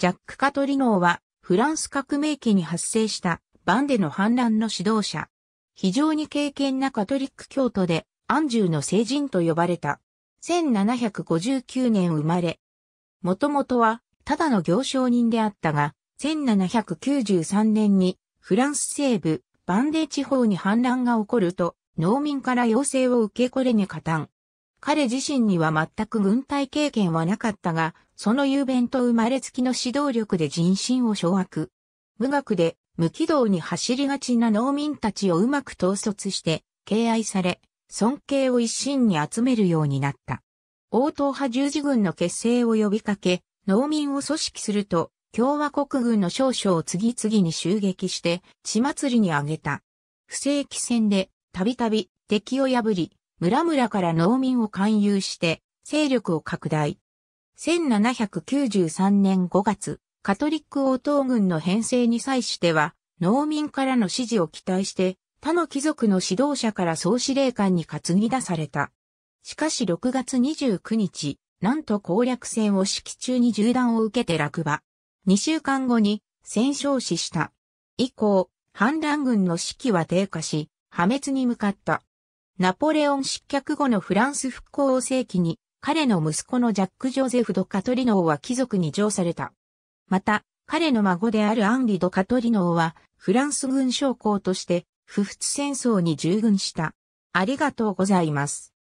ジャック・カトリノーは、フランス革命期に発生したバンデの反乱の指導者。非常に敬虔なカトリック教徒で、アンジュの聖人と呼ばれた。1759年生まれ。もともとは、ただの行商人であったが、1793年に、フランス西部、バンデ地方に反乱が起こると、農民から要請を受けこれに加担。彼自身には全く軍隊経験はなかったが、その雄弁と生まれつきの指導力で人心を掌握。無学で無軌道に走りがちな農民たちをうまく統率して敬愛され、尊敬を一身に集めるようになった。応答派十字軍の結成を呼びかけ、農民を組織すると、共和国軍の少将を次々に襲撃して、血祭りに挙げた。不正規戦で、たびたび敵を破り、村々から農民を勧誘して、勢力を拡大。1793年5月、カトリック王党軍の編成に際しては、農民からの支持を期待して、他の貴族の指導者から総司令官に担ぎ出された。しかし6月29日、なんと攻略戦を指揮中に銃弾を受けて落馬。2週間後に戦勝死した。以降、反乱軍の士気は低下し、破滅に向かった。ナポレオン失脚後のフランス復興を世紀に、彼の息子のジャック・ジョゼフ・ドカトリノーは貴族に譲された。また、彼の孫であるアンリ・ドカトリノーは、フランス軍将校として、不仏戦争に従軍した。ありがとうございます。